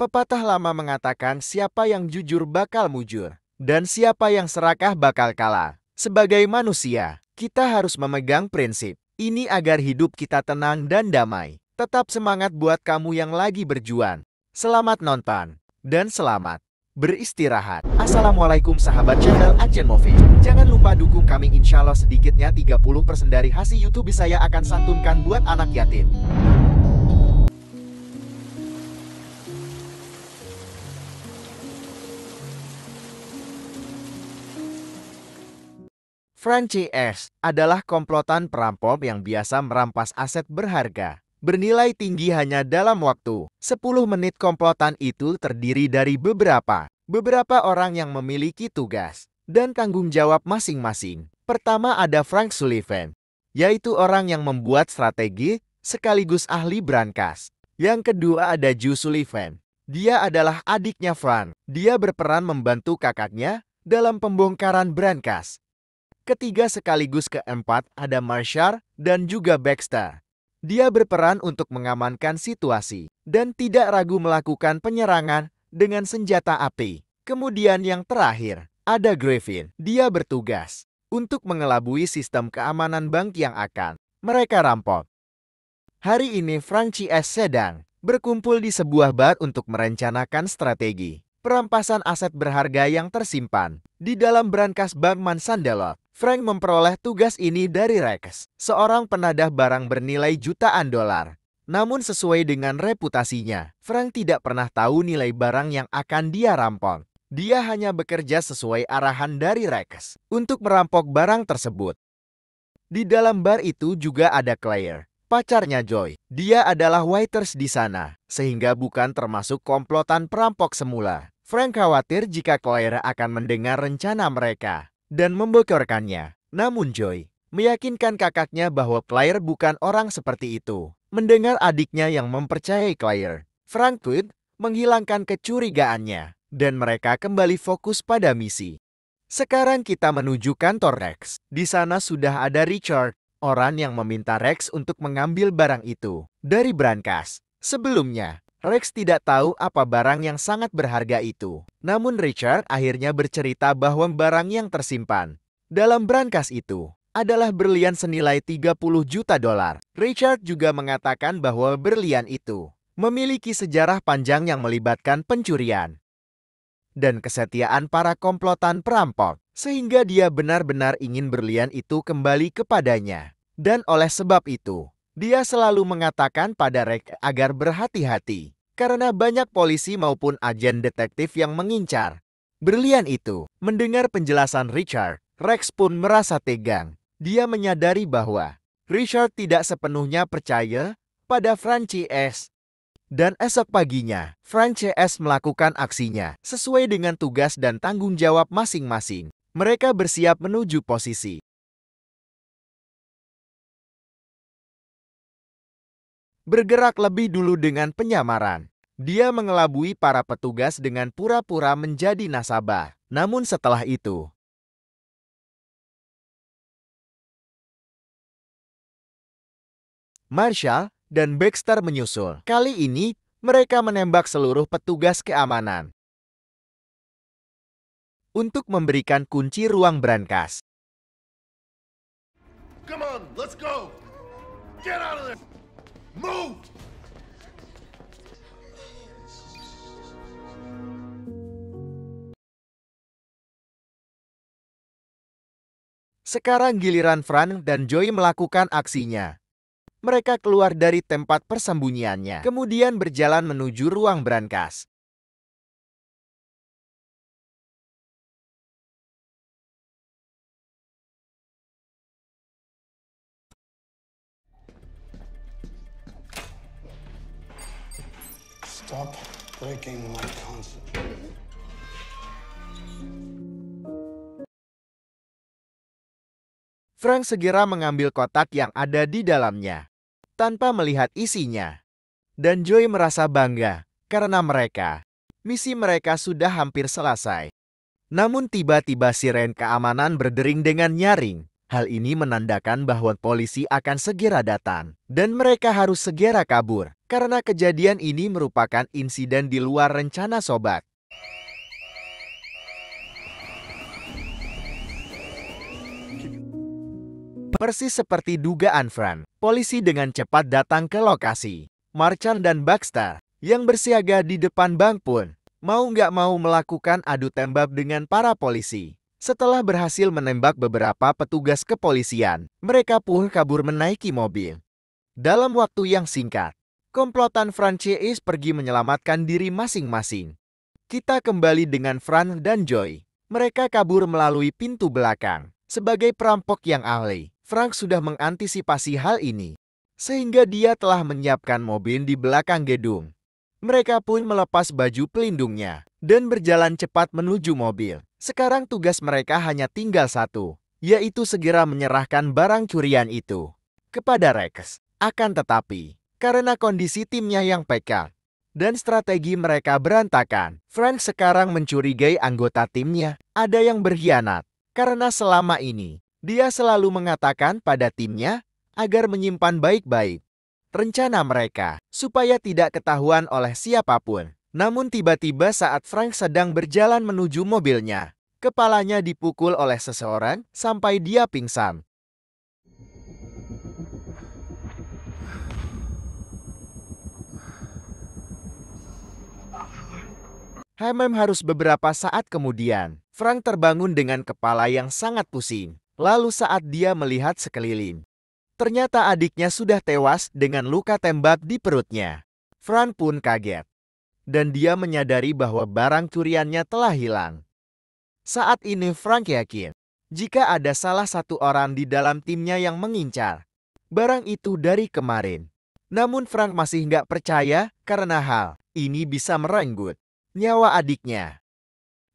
Pepatah lama mengatakan siapa yang jujur bakal mujur, dan siapa yang serakah bakal kalah. Sebagai manusia, kita harus memegang prinsip. Ini agar hidup kita tenang dan damai. Tetap semangat buat kamu yang lagi berjuang. Selamat nonton, dan selamat beristirahat. Assalamualaikum sahabat channel Acen Movie. Jangan lupa dukung kami insya Allah sedikitnya 30% dari hasil YouTube saya akan santunkan buat anak yatim. Franchise adalah komplotan perampok yang biasa merampas aset berharga. Bernilai tinggi hanya dalam waktu 10 menit komplotan itu terdiri dari beberapa beberapa orang yang memiliki tugas dan tanggung jawab masing-masing. Pertama ada Frank Sullivan, yaitu orang yang membuat strategi sekaligus ahli brankas. Yang kedua ada Ju Sullivan. Dia adalah adiknya Frank. Dia berperan membantu kakaknya dalam pembongkaran brankas. Ketiga sekaligus keempat ada Marshar dan juga Baxter. Dia berperan untuk mengamankan situasi dan tidak ragu melakukan penyerangan dengan senjata api. Kemudian yang terakhir, ada Griffin. Dia bertugas untuk mengelabui sistem keamanan bank yang akan mereka rampok. Hari ini Francis sedang berkumpul di sebuah bar untuk merencanakan strategi perampasan aset berharga yang tersimpan. Di dalam berangkas Bankman Sandalot, Frank memperoleh tugas ini dari Rex, seorang penadah barang bernilai jutaan dolar. Namun sesuai dengan reputasinya, Frank tidak pernah tahu nilai barang yang akan dia rampok. Dia hanya bekerja sesuai arahan dari Rex untuk merampok barang tersebut. Di dalam bar itu juga ada Claire, pacarnya Joy. Dia adalah waiters di sana, sehingga bukan termasuk komplotan perampok semula. Frank khawatir jika Claire akan mendengar rencana mereka dan membocorkannya. Namun Joy meyakinkan kakaknya bahwa Claire bukan orang seperti itu. Mendengar adiknya yang mempercayai Claire, Frank Tweed menghilangkan kecurigaannya dan mereka kembali fokus pada misi. Sekarang kita menuju kantor Rex. Di sana sudah ada Richard orang yang meminta Rex untuk mengambil barang itu dari brankas. Sebelumnya, Rex tidak tahu apa barang yang sangat berharga itu. Namun Richard akhirnya bercerita bahwa barang yang tersimpan dalam brankas itu adalah berlian senilai 30 juta dolar. Richard juga mengatakan bahwa berlian itu memiliki sejarah panjang yang melibatkan pencurian dan kesetiaan para komplotan perampok, sehingga dia benar-benar ingin berlian itu kembali kepadanya. Dan oleh sebab itu, dia selalu mengatakan pada Rek agar berhati-hati, karena banyak polisi maupun agen detektif yang mengincar. Berlian itu, mendengar penjelasan Richard, Rex pun merasa tegang. Dia menyadari bahwa Richard tidak sepenuhnya percaya pada Francis dan esok paginya, Frank CS melakukan aksinya sesuai dengan tugas dan tanggung jawab masing-masing. Mereka bersiap menuju posisi. Bergerak lebih dulu dengan penyamaran. Dia mengelabui para petugas dengan pura-pura menjadi nasabah. Namun setelah itu, Marshall, dan Baxter menyusul. Kali ini, mereka menembak seluruh petugas keamanan untuk memberikan kunci ruang brankas. Come on, let's go. Get out of there. Move. Sekarang giliran Fran dan Joy melakukan aksinya mereka keluar dari tempat persembunyiannya, kemudian berjalan menuju ruang berankas. Stop breaking my Frank segera mengambil kotak yang ada di dalamnya tanpa melihat isinya. Dan Joy merasa bangga karena mereka, misi mereka sudah hampir selesai. Namun tiba-tiba siren keamanan berdering dengan nyaring. Hal ini menandakan bahwa polisi akan segera datang dan mereka harus segera kabur karena kejadian ini merupakan insiden di luar rencana sobat. Persis seperti dugaan Fran, polisi dengan cepat datang ke lokasi. Marchan dan Baxter, yang bersiaga di depan bank pun, mau nggak mau melakukan adu tembak dengan para polisi. Setelah berhasil menembak beberapa petugas kepolisian, mereka pun kabur menaiki mobil. Dalam waktu yang singkat, komplotan Francis pergi menyelamatkan diri masing-masing. Kita kembali dengan Fran dan Joy. Mereka kabur melalui pintu belakang sebagai perampok yang ahli. Frank sudah mengantisipasi hal ini, sehingga dia telah menyiapkan mobil di belakang gedung. Mereka pun melepas baju pelindungnya dan berjalan cepat menuju mobil. Sekarang tugas mereka hanya tinggal satu, yaitu segera menyerahkan barang curian itu kepada Rex. Akan tetapi, karena kondisi timnya yang peka dan strategi mereka berantakan, Frank sekarang mencurigai anggota timnya ada yang berkhianat. Karena selama ini, dia selalu mengatakan pada timnya agar menyimpan baik-baik rencana mereka supaya tidak ketahuan oleh siapapun. Namun tiba-tiba saat Frank sedang berjalan menuju mobilnya, kepalanya dipukul oleh seseorang sampai dia pingsan. Hemem harus beberapa saat kemudian, Frank terbangun dengan kepala yang sangat pusing. Lalu saat dia melihat sekeliling, ternyata adiknya sudah tewas dengan luka tembak di perutnya. Fran pun kaget. Dan dia menyadari bahwa barang curiannya telah hilang. Saat ini Frank yakin, jika ada salah satu orang di dalam timnya yang mengincar, barang itu dari kemarin. Namun Frank masih nggak percaya karena hal ini bisa merenggut nyawa adiknya.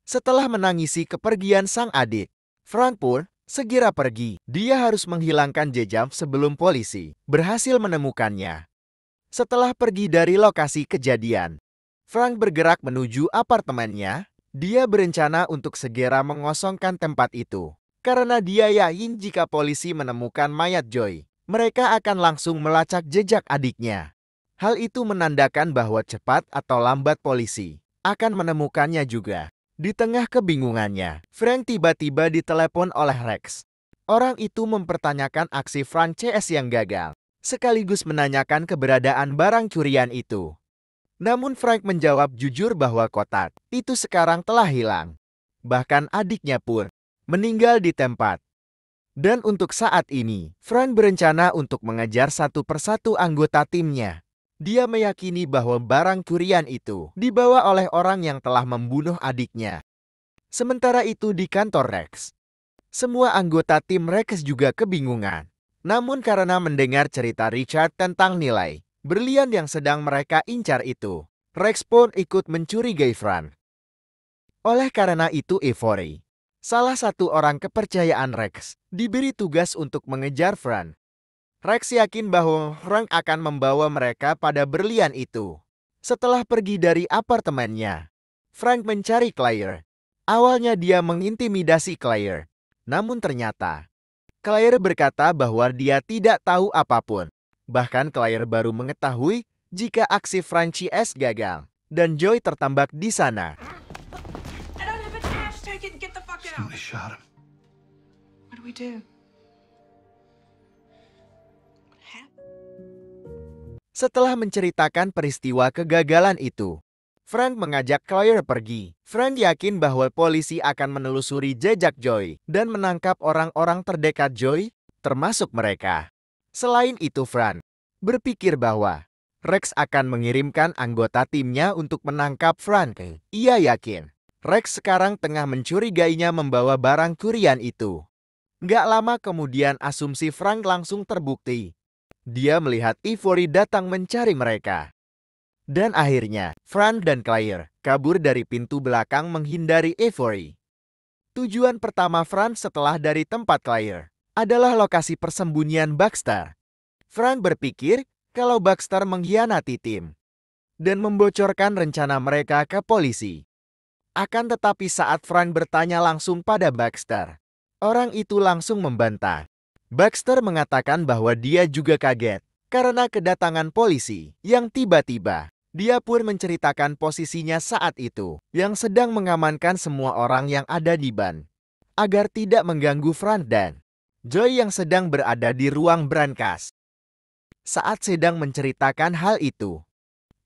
Setelah menangisi kepergian sang adik, Frank pun Segera pergi, dia harus menghilangkan jejak sebelum polisi berhasil menemukannya. Setelah pergi dari lokasi kejadian, Frank bergerak menuju apartemennya. Dia berencana untuk segera mengosongkan tempat itu. Karena dia yakin jika polisi menemukan mayat Joy, mereka akan langsung melacak jejak adiknya. Hal itu menandakan bahwa cepat atau lambat polisi akan menemukannya juga. Di tengah kebingungannya, Frank tiba-tiba ditelepon oleh Rex. Orang itu mempertanyakan aksi Frank CS yang gagal, sekaligus menanyakan keberadaan barang curian itu. Namun Frank menjawab jujur bahwa kotak itu sekarang telah hilang. Bahkan adiknya pun meninggal di tempat. Dan untuk saat ini, Frank berencana untuk mengejar satu persatu anggota timnya. Dia meyakini bahwa barang curian itu dibawa oleh orang yang telah membunuh adiknya. Sementara itu di kantor Rex, semua anggota tim Rex juga kebingungan. Namun karena mendengar cerita Richard tentang nilai berlian yang sedang mereka incar itu, Rex pun ikut mencurigai Fran. Oleh karena itu Ivory, salah satu orang kepercayaan Rex, diberi tugas untuk mengejar Fran. Rex yakin bahwa Frank akan membawa mereka pada berlian itu. Setelah pergi dari apartemennya, Frank mencari Claire. Awalnya dia mengintimidasi Claire. Namun ternyata, Claire berkata bahwa dia tidak tahu apapun. Bahkan Claire baru mengetahui jika aksi S gagal dan Joy tertambak di sana. I don't have a and Get the fuck out. Somebody shot him. What do we do? Setelah menceritakan peristiwa kegagalan itu, Frank mengajak Claire pergi. Frank yakin bahwa polisi akan menelusuri jejak Joy dan menangkap orang-orang terdekat Joy, termasuk mereka. Selain itu Frank berpikir bahwa Rex akan mengirimkan anggota timnya untuk menangkap Frank. Ia yakin Rex sekarang tengah mencurigainya membawa barang curian itu. Gak lama kemudian asumsi Frank langsung terbukti dia melihat Ivory datang mencari mereka. Dan akhirnya, Fran dan Claire kabur dari pintu belakang menghindari Ivory. Tujuan pertama Fran setelah dari tempat Claire adalah lokasi persembunyian Baxter. Fran berpikir kalau Baxter mengkhianati tim dan membocorkan rencana mereka ke polisi. Akan tetapi saat Fran bertanya langsung pada Baxter, orang itu langsung membantah. Baxter mengatakan bahwa dia juga kaget karena kedatangan polisi yang tiba-tiba. Dia pun menceritakan posisinya saat itu, yang sedang mengamankan semua orang yang ada di ban, agar tidak mengganggu Fran dan Joy yang sedang berada di ruang brankas. Saat sedang menceritakan hal itu,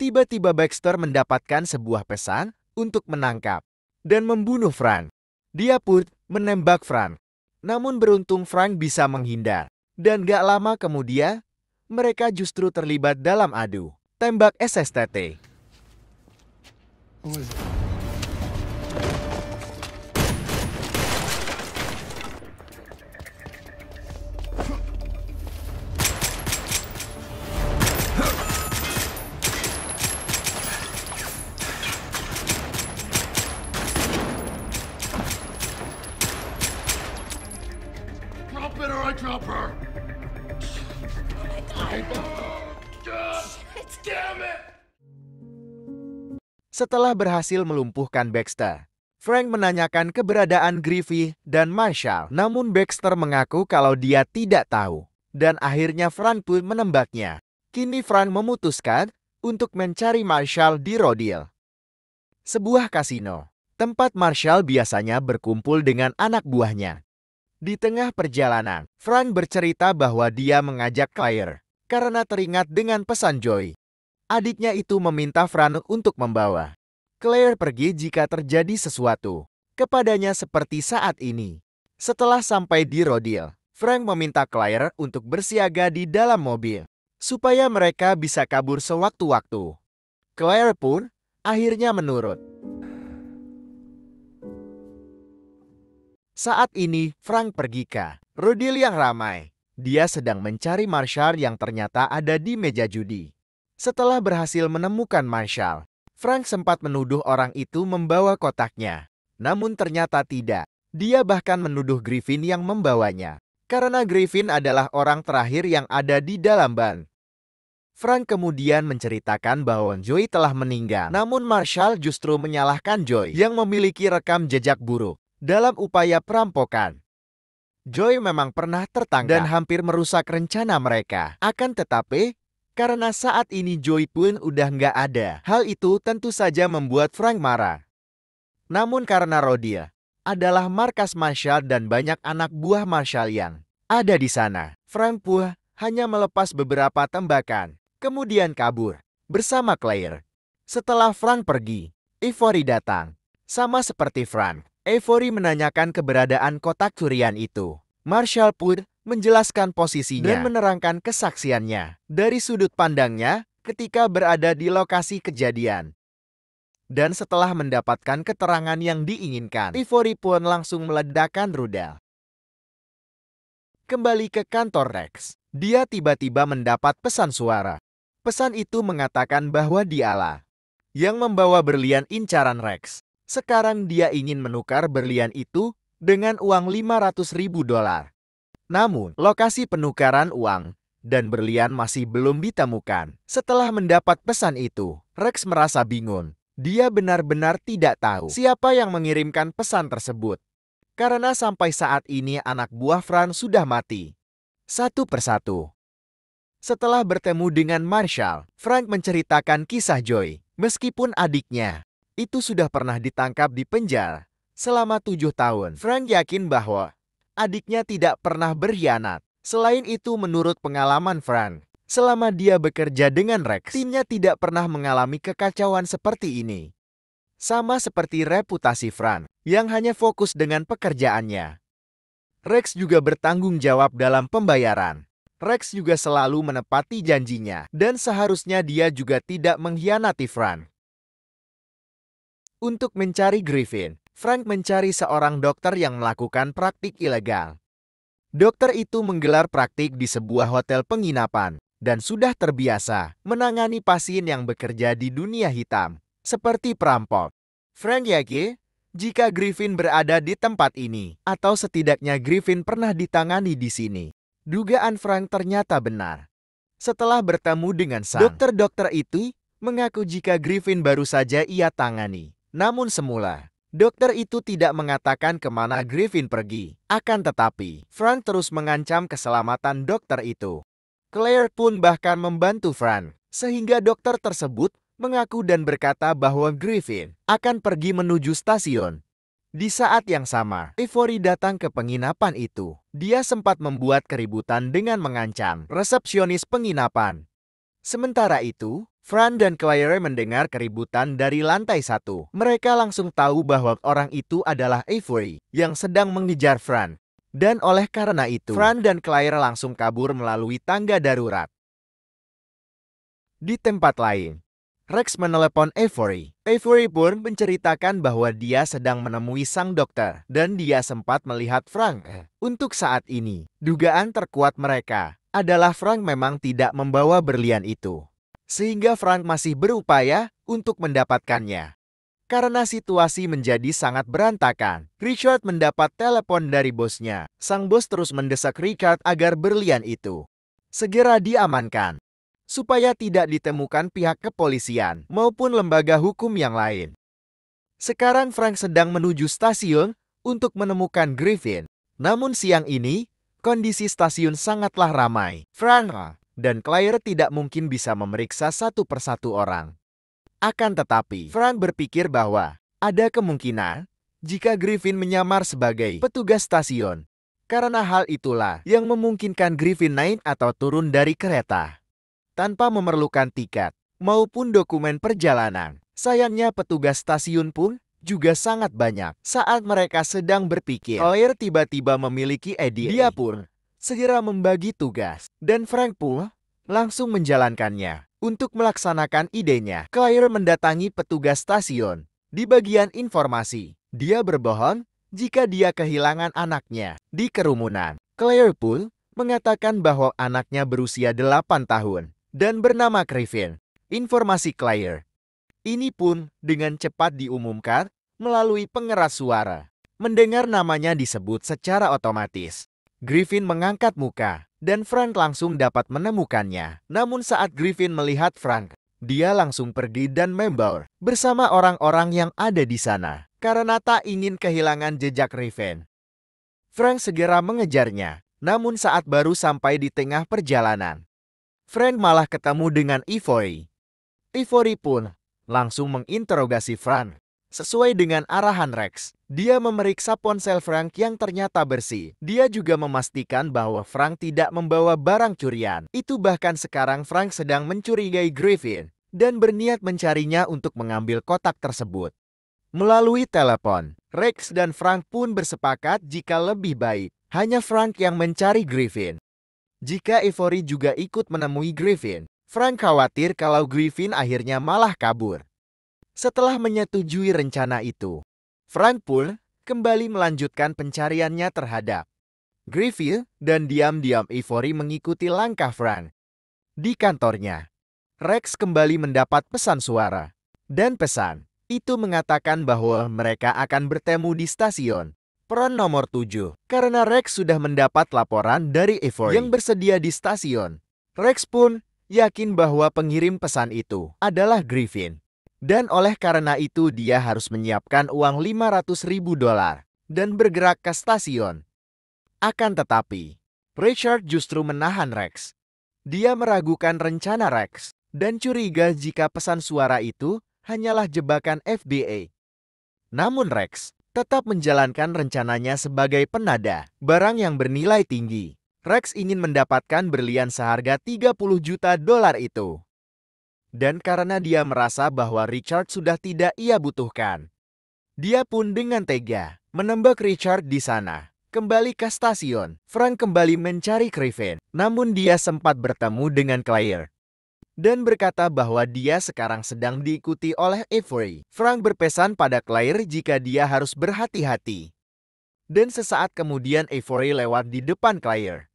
tiba-tiba Baxter mendapatkan sebuah pesan untuk menangkap dan membunuh Fran. Dia pun menembak Fran. Namun beruntung Frank bisa menghindar. Dan gak lama kemudian, mereka justru terlibat dalam adu tembak SSTT. Setelah berhasil melumpuhkan Baxter, Frank menanyakan keberadaan Griffey dan Marshall. Namun Baxter mengaku kalau dia tidak tahu. Dan akhirnya Frank pun menembaknya. Kini Frank memutuskan untuk mencari Marshall di Rodil. Sebuah kasino, tempat Marshall biasanya berkumpul dengan anak buahnya. Di tengah perjalanan, Frank bercerita bahwa dia mengajak Claire karena teringat dengan pesan Joy. Adiknya itu meminta Frank untuk membawa Claire pergi jika terjadi sesuatu kepadanya seperti saat ini. Setelah sampai di Rodil, Frank meminta Claire untuk bersiaga di dalam mobil supaya mereka bisa kabur sewaktu-waktu. Claire pun akhirnya menurut. Saat ini, Frank pergi ke Rodil yang ramai. Dia sedang mencari Marshall yang ternyata ada di meja judi. Setelah berhasil menemukan Marshall, Frank sempat menuduh orang itu membawa kotaknya. Namun ternyata tidak. Dia bahkan menuduh Griffin yang membawanya. Karena Griffin adalah orang terakhir yang ada di dalam ban. Frank kemudian menceritakan bahwa Joy telah meninggal. Namun Marshall justru menyalahkan Joy yang memiliki rekam jejak buruk dalam upaya perampokan. Joy memang pernah tertangkap dan hampir merusak rencana mereka. Akan tetapi, karena saat ini Joy pun udah nggak ada. Hal itu tentu saja membuat Frank marah. Namun karena Rodia adalah markas Marshall dan banyak anak buah Marshall yang ada di sana, Frank pun hanya melepas beberapa tembakan, kemudian kabur bersama Claire. Setelah Frank pergi, Ivory datang. Sama seperti Frank, Ivory menanyakan keberadaan kotak curian itu. Marshall pun menjelaskan posisinya dan menerangkan kesaksiannya dari sudut pandangnya ketika berada di lokasi kejadian. Dan setelah mendapatkan keterangan yang diinginkan, Ivory pun langsung meledakkan rudal. Kembali ke kantor Rex, dia tiba-tiba mendapat pesan suara. Pesan itu mengatakan bahwa Diala yang membawa berlian incaran Rex. Sekarang dia ingin menukar berlian itu dengan uang 500 ribu dolar. Namun, lokasi penukaran uang dan berlian masih belum ditemukan. Setelah mendapat pesan itu, Rex merasa bingung. Dia benar-benar tidak tahu siapa yang mengirimkan pesan tersebut. Karena sampai saat ini anak buah Fran sudah mati. Satu persatu. Setelah bertemu dengan Marshall, Frank menceritakan kisah Joy. Meskipun adiknya itu sudah pernah ditangkap di penjara, Selama tujuh tahun, Frank yakin bahwa adiknya tidak pernah berkhianat. Selain itu, menurut pengalaman Frank, selama dia bekerja dengan Rex, timnya tidak pernah mengalami kekacauan seperti ini. Sama seperti reputasi Frank, yang hanya fokus dengan pekerjaannya. Rex juga bertanggung jawab dalam pembayaran. Rex juga selalu menepati janjinya, dan seharusnya dia juga tidak mengkhianati Frank. Untuk mencari Griffin, Frank mencari seorang dokter yang melakukan praktik ilegal. Dokter itu menggelar praktik di sebuah hotel penginapan dan sudah terbiasa menangani pasien yang bekerja di dunia hitam, seperti perampok. Frank yakin jika Griffin berada di tempat ini, atau setidaknya Griffin pernah ditangani di sini. Dugaan Frank ternyata benar. Setelah bertemu dengan sang dokter-dokter itu, mengaku jika Griffin baru saja ia tangani. Namun semula, Dokter itu tidak mengatakan kemana Griffin pergi, akan tetapi Frank terus mengancam keselamatan dokter itu. Claire pun bahkan membantu Frank, sehingga dokter tersebut mengaku dan berkata bahwa Griffin akan pergi menuju stasiun. Di saat yang sama, Ivory datang ke penginapan itu. Dia sempat membuat keributan dengan mengancam resepsionis penginapan. Sementara itu, Fran dan Claire mendengar keributan dari lantai satu. Mereka langsung tahu bahwa orang itu adalah Avery yang sedang mengejar Fran. Dan oleh karena itu, Fran dan Claire langsung kabur melalui tangga darurat. Di tempat lain, Rex menelepon Avery. Avery pun menceritakan bahwa dia sedang menemui sang dokter dan dia sempat melihat Frank. Untuk saat ini, dugaan terkuat mereka adalah Frank memang tidak membawa berlian itu sehingga Frank masih berupaya untuk mendapatkannya. Karena situasi menjadi sangat berantakan, Richard mendapat telepon dari bosnya. Sang bos terus mendesak Richard agar berlian itu segera diamankan, supaya tidak ditemukan pihak kepolisian maupun lembaga hukum yang lain. Sekarang Frank sedang menuju stasiun untuk menemukan Griffin. Namun siang ini, kondisi stasiun sangatlah ramai. Frank dan Claire tidak mungkin bisa memeriksa satu persatu orang. Akan tetapi, Frank berpikir bahwa ada kemungkinan jika Griffin menyamar sebagai petugas stasiun. Karena hal itulah yang memungkinkan Griffin naik atau turun dari kereta tanpa memerlukan tiket maupun dokumen perjalanan. Sayangnya petugas stasiun pun juga sangat banyak saat mereka sedang berpikir. Claire tiba-tiba memiliki Eddie. Dia pun segera membagi tugas, dan Frank Poole langsung menjalankannya. Untuk melaksanakan idenya, Claire mendatangi petugas stasiun di bagian informasi. Dia berbohong jika dia kehilangan anaknya di kerumunan. Claire Poole mengatakan bahwa anaknya berusia 8 tahun dan bernama Griffin. Informasi Claire. Ini pun dengan cepat diumumkan melalui pengeras suara. Mendengar namanya disebut secara otomatis. Griffin mengangkat muka, dan Frank langsung dapat menemukannya. Namun saat Griffin melihat Frank, dia langsung pergi dan membaur bersama orang-orang yang ada di sana karena tak ingin kehilangan jejak Riven. Frank segera mengejarnya, namun saat baru sampai di tengah perjalanan, Frank malah ketemu dengan Ivory. Ivory pun langsung menginterogasi Frank Sesuai dengan arahan Rex, dia memeriksa ponsel Frank yang ternyata bersih. Dia juga memastikan bahwa Frank tidak membawa barang curian. Itu bahkan sekarang Frank sedang mencurigai Griffin dan berniat mencarinya untuk mengambil kotak tersebut. Melalui telepon, Rex dan Frank pun bersepakat jika lebih baik hanya Frank yang mencari Griffin. Jika Ivory juga ikut menemui Griffin, Frank khawatir kalau Griffin akhirnya malah kabur. Setelah menyetujui rencana itu, Frank pun kembali melanjutkan pencariannya terhadap Griffith dan diam-diam Ivory mengikuti langkah Frank Di kantornya, Rex kembali mendapat pesan suara. Dan pesan itu mengatakan bahwa mereka akan bertemu di stasiun. Peron nomor 7, karena Rex sudah mendapat laporan dari Ivory yang bersedia di stasiun. Rex pun yakin bahwa pengirim pesan itu adalah Griffin. Dan oleh karena itu dia harus menyiapkan uang 500 ribu dolar dan bergerak ke stasiun. Akan tetapi, Richard justru menahan Rex. Dia meragukan rencana Rex dan curiga jika pesan suara itu hanyalah jebakan F.B.A. Namun Rex tetap menjalankan rencananya sebagai penada, barang yang bernilai tinggi. Rex ingin mendapatkan berlian seharga 30 juta dolar itu dan karena dia merasa bahwa Richard sudah tidak ia butuhkan. Dia pun dengan tega menembak Richard di sana. Kembali ke stasiun, Frank kembali mencari Griffin, namun dia sempat bertemu dengan Claire dan berkata bahwa dia sekarang sedang diikuti oleh Avery. Frank berpesan pada Claire jika dia harus berhati-hati. Dan sesaat kemudian Avery lewat di depan Claire.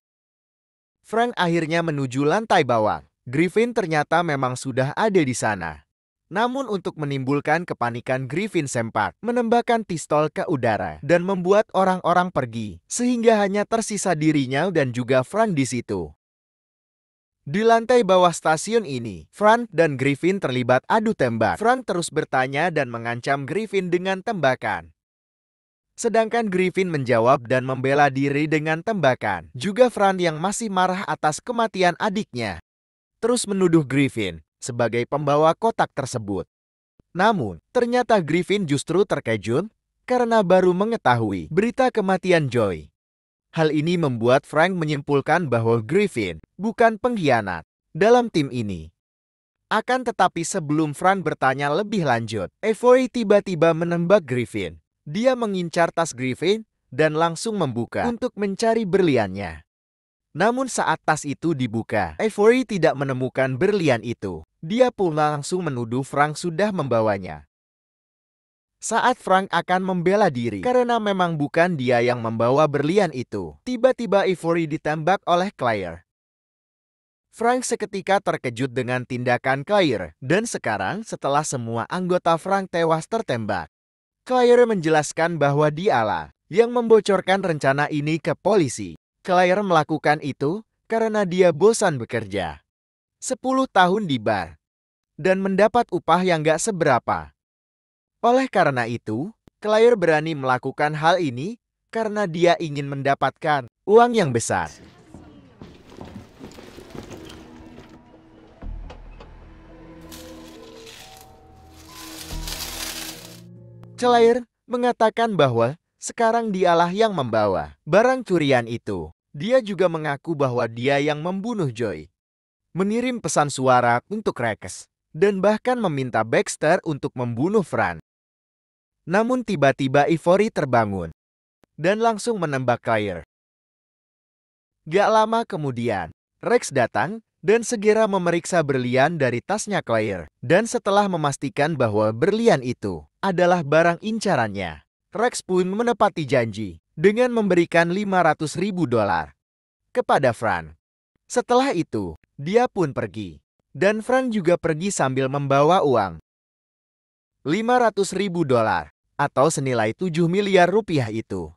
Frank akhirnya menuju lantai bawah. Griffin ternyata memang sudah ada di sana. Namun untuk menimbulkan kepanikan Griffin sempat menembakkan pistol ke udara dan membuat orang-orang pergi, sehingga hanya tersisa dirinya dan juga Frank di situ. Di lantai bawah stasiun ini, Frank dan Griffin terlibat adu tembak. Frank terus bertanya dan mengancam Griffin dengan tembakan. Sedangkan Griffin menjawab dan membela diri dengan tembakan. Juga Fran yang masih marah atas kematian adiknya terus menuduh Griffin sebagai pembawa kotak tersebut. Namun, ternyata Griffin justru terkejut karena baru mengetahui berita kematian Joy. Hal ini membuat Frank menyimpulkan bahwa Griffin bukan pengkhianat dalam tim ini. Akan tetapi sebelum Frank bertanya lebih lanjut, Evoy tiba-tiba menembak Griffin. Dia mengincar tas Griffin dan langsung membuka untuk mencari berliannya. Namun saat tas itu dibuka, Ivory tidak menemukan berlian itu. Dia pun langsung menuduh Frank sudah membawanya. Saat Frank akan membela diri karena memang bukan dia yang membawa berlian itu, tiba-tiba Ivory ditembak oleh Claire. Frank seketika terkejut dengan tindakan Claire, dan sekarang setelah semua anggota Frank tewas tertembak, Claire menjelaskan bahwa dialah yang membocorkan rencana ini ke polisi. Claire melakukan itu karena dia bosan bekerja. 10 tahun di bar. Dan mendapat upah yang gak seberapa. Oleh karena itu, Claire berani melakukan hal ini karena dia ingin mendapatkan uang yang besar. Claire mengatakan bahwa sekarang dialah yang membawa barang curian itu. Dia juga mengaku bahwa dia yang membunuh Joy. Mengirim pesan suara untuk Rekes dan bahkan meminta Baxter untuk membunuh Fran. Namun tiba-tiba Ivory terbangun dan langsung menembak Claire. Gak lama kemudian, Rex datang dan segera memeriksa berlian dari tasnya Claire. Dan setelah memastikan bahwa berlian itu adalah barang incarannya, Rex pun menepati janji dengan memberikan 500 ribu dolar kepada Fran. Setelah itu, dia pun pergi. Dan Fran juga pergi sambil membawa uang. 500 ribu dolar, atau senilai 7 miliar rupiah itu.